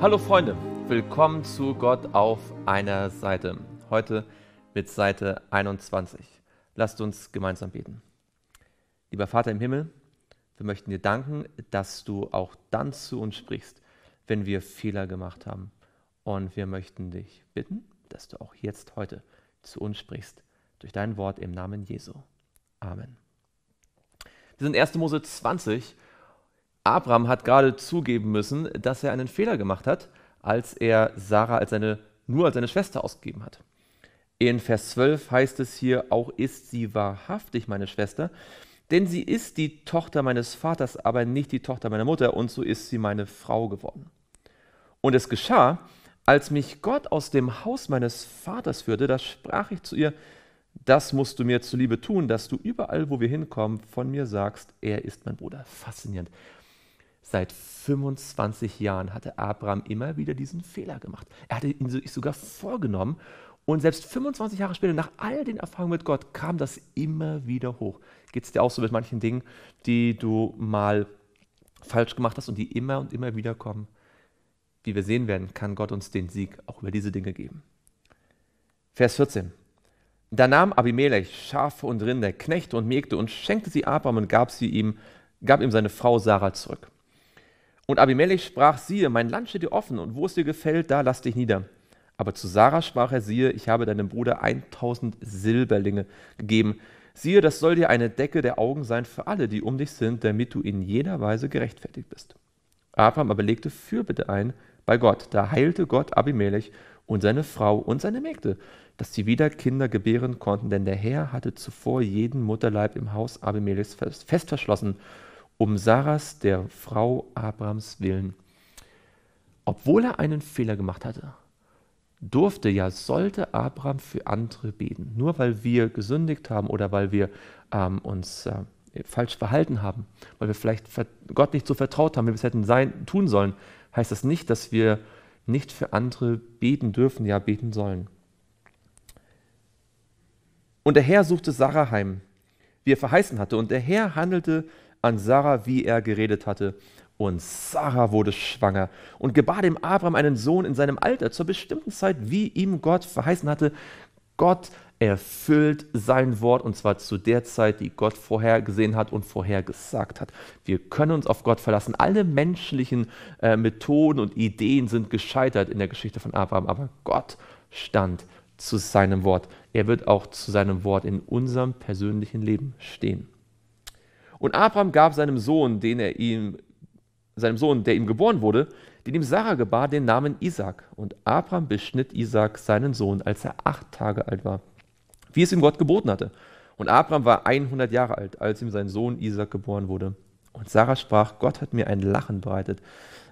Hallo Freunde, willkommen zu Gott auf einer Seite. Heute mit Seite 21. Lasst uns gemeinsam beten. Lieber Vater im Himmel, wir möchten dir danken, dass du auch dann zu uns sprichst, wenn wir Fehler gemacht haben. Und wir möchten dich bitten, dass du auch jetzt heute zu uns sprichst, durch dein Wort im Namen Jesu. Amen. Wir sind 1. Mose 20 Abraham hat gerade zugeben müssen, dass er einen Fehler gemacht hat, als er Sarah als seine, nur als seine Schwester ausgegeben hat. In Vers 12 heißt es hier, auch ist sie wahrhaftig meine Schwester, denn sie ist die Tochter meines Vaters, aber nicht die Tochter meiner Mutter, und so ist sie meine Frau geworden. Und es geschah, als mich Gott aus dem Haus meines Vaters führte, da sprach ich zu ihr, das musst du mir zuliebe tun, dass du überall, wo wir hinkommen, von mir sagst, er ist mein Bruder. Faszinierend. Seit 25 Jahren hatte Abraham immer wieder diesen Fehler gemacht. Er hatte ihn sogar vorgenommen. Und selbst 25 Jahre später, nach all den Erfahrungen mit Gott, kam das immer wieder hoch. Geht es dir auch so mit manchen Dingen, die du mal falsch gemacht hast und die immer und immer wieder kommen? Wie wir sehen werden, kann Gott uns den Sieg auch über diese Dinge geben. Vers 14. Da nahm Abimelech Schafe und Rinder, Knechte und Mägde und schenkte sie Abraham und gab sie ihm, gab ihm seine Frau Sarah zurück. Und Abimelech sprach, siehe, mein Land steht dir offen, und wo es dir gefällt, da lass dich nieder. Aber zu Sarah sprach er, siehe, ich habe deinem Bruder 1000 Silberlinge gegeben. Siehe, das soll dir eine Decke der Augen sein für alle, die um dich sind, damit du in jeder Weise gerechtfertigt bist. Abraham aber legte Fürbitte ein bei Gott. Da heilte Gott Abimelech und seine Frau und seine Mägde, dass sie wieder Kinder gebären konnten, denn der Herr hatte zuvor jeden Mutterleib im Haus Abimelechs fest verschlossen um Sarahs, der Frau Abrams willen. Obwohl er einen Fehler gemacht hatte, durfte ja, sollte Abraham für andere beten. Nur weil wir gesündigt haben oder weil wir ähm, uns äh, falsch verhalten haben, weil wir vielleicht Gott nicht so vertraut haben, wie wir es hätten sein, tun sollen, heißt das nicht, dass wir nicht für andere beten dürfen, ja beten sollen. Und der Herr suchte Sarah heim, wie er verheißen hatte, und der Herr handelte an Sarah, wie er geredet hatte. Und Sarah wurde schwanger und gebar dem Abraham einen Sohn in seinem Alter, zur bestimmten Zeit, wie ihm Gott verheißen hatte. Gott erfüllt sein Wort und zwar zu der Zeit, die Gott vorhergesehen hat und vorhergesagt hat. Wir können uns auf Gott verlassen. Alle menschlichen äh, Methoden und Ideen sind gescheitert in der Geschichte von Abraham, aber Gott stand zu seinem Wort. Er wird auch zu seinem Wort in unserem persönlichen Leben stehen. Und Abraham gab seinem Sohn, den er ihm, seinem Sohn, der ihm geboren wurde, den ihm Sarah gebar, den Namen Isaac. Und Abraham beschnitt Isaac seinen Sohn, als er acht Tage alt war, wie es ihm Gott geboten hatte. Und Abraham war 100 Jahre alt, als ihm sein Sohn Isaac geboren wurde. Und Sarah sprach, Gott hat mir ein Lachen bereitet.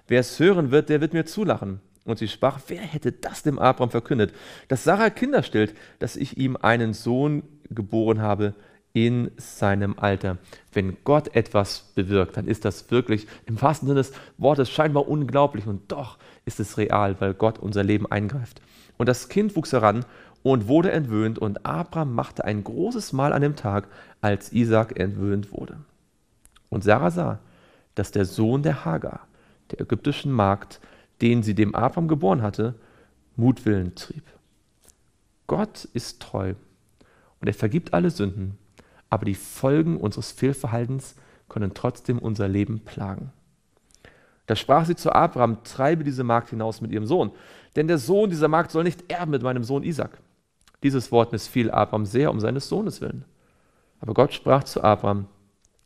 Wer es hören wird, der wird mir zulachen. Und sie sprach, wer hätte das dem Abraham verkündet, dass Sarah Kinder stillt, dass ich ihm einen Sohn geboren habe, in seinem Alter. Wenn Gott etwas bewirkt, dann ist das wirklich im wahrsten Sinne des Wortes scheinbar unglaublich und doch ist es real, weil Gott unser Leben eingreift. Und das Kind wuchs heran und wurde entwöhnt und Abraham machte ein großes Mahl an dem Tag, als Isaac entwöhnt wurde. Und Sarah sah, dass der Sohn der Hagar, der ägyptischen Magd, den sie dem Abraham geboren hatte, Mutwillen trieb. Gott ist treu und er vergibt alle Sünden aber die Folgen unseres Fehlverhaltens können trotzdem unser Leben plagen. Da sprach sie zu Abraham, treibe diese Magd hinaus mit ihrem Sohn, denn der Sohn dieser Magd soll nicht erben mit meinem Sohn Isaac. Dieses Wort missfiel Abraham sehr um seines Sohnes willen. Aber Gott sprach zu Abraham,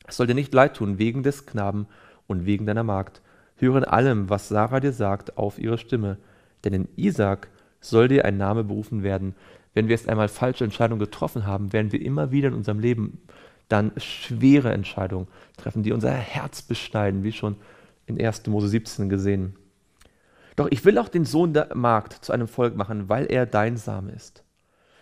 es soll dir nicht leid tun wegen des Knaben und wegen deiner Magd. Höre in allem, was Sarah dir sagt, auf ihre Stimme, denn in Isaac soll dir ein Name berufen werden wenn wir erst einmal falsche Entscheidungen getroffen haben, werden wir immer wieder in unserem Leben dann schwere Entscheidungen treffen, die unser Herz beschneiden, wie schon in 1. Mose 17 gesehen. Doch ich will auch den Sohn der Magd zu einem Volk machen, weil er dein Same ist.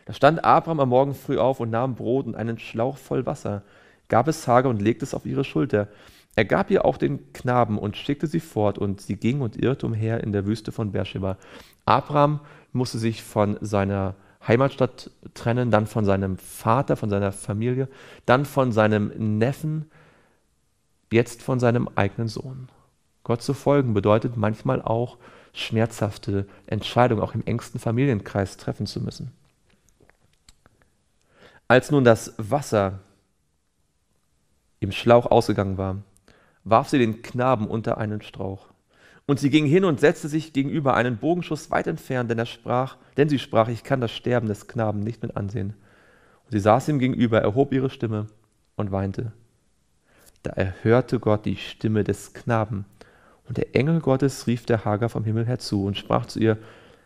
Da stand Abraham am Morgen früh auf und nahm Brot und einen Schlauch voll Wasser, gab es Hagar und legte es auf ihre Schulter. Er gab ihr auch den Knaben und schickte sie fort, und sie ging und irrte umher in der Wüste von Beersheba. Abraham musste sich von seiner Heimatstadt trennen, dann von seinem Vater, von seiner Familie, dann von seinem Neffen, jetzt von seinem eigenen Sohn. Gott zu folgen bedeutet manchmal auch schmerzhafte Entscheidungen auch im engsten Familienkreis treffen zu müssen. Als nun das Wasser im Schlauch ausgegangen war, warf sie den Knaben unter einen Strauch. Und sie ging hin und setzte sich gegenüber einen Bogenschuss weit entfernt, denn er sprach, denn sie sprach, ich kann das Sterben des Knaben nicht mit ansehen. Und sie saß ihm gegenüber, erhob ihre Stimme und weinte. Da erhörte Gott die Stimme des Knaben, und der Engel Gottes rief der Hager vom Himmel herzu und sprach zu ihr,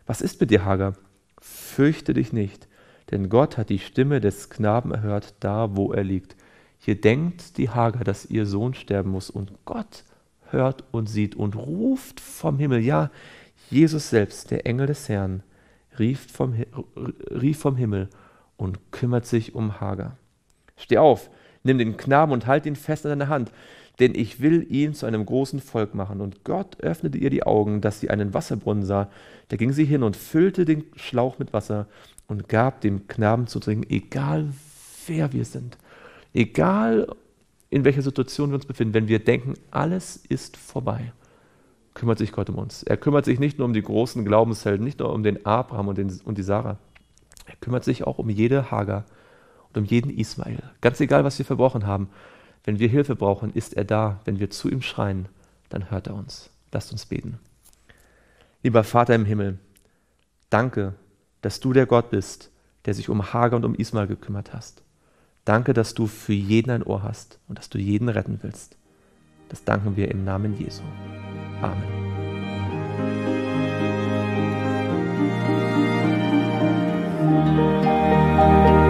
Was ist mit dir, Hager? Fürchte dich nicht, denn Gott hat die Stimme des Knaben erhört, da wo er liegt. Hier denkt die Hager, dass ihr Sohn sterben muss, und Gott hört und sieht und ruft vom Himmel. Ja, Jesus selbst, der Engel des Herrn, rief vom, rief vom Himmel und kümmert sich um Hagar. Steh auf, nimm den Knaben und halt ihn fest an deiner Hand, denn ich will ihn zu einem großen Volk machen. Und Gott öffnete ihr die Augen, dass sie einen Wasserbrunnen sah. Da ging sie hin und füllte den Schlauch mit Wasser und gab dem Knaben zu trinken, egal wer wir sind, egal in welcher Situation wir uns befinden, wenn wir denken, alles ist vorbei, kümmert sich Gott um uns. Er kümmert sich nicht nur um die großen Glaubenshelden, nicht nur um den Abraham und, den, und die Sarah. Er kümmert sich auch um jede Hagar und um jeden Ismail. Ganz egal, was wir verbrochen haben. Wenn wir Hilfe brauchen, ist er da. Wenn wir zu ihm schreien, dann hört er uns. Lasst uns beten. Lieber Vater im Himmel, danke, dass du der Gott bist, der sich um Hagar und um Ismail gekümmert hast. Danke, dass du für jeden ein Ohr hast und dass du jeden retten willst. Das danken wir im Namen Jesu. Amen. Musik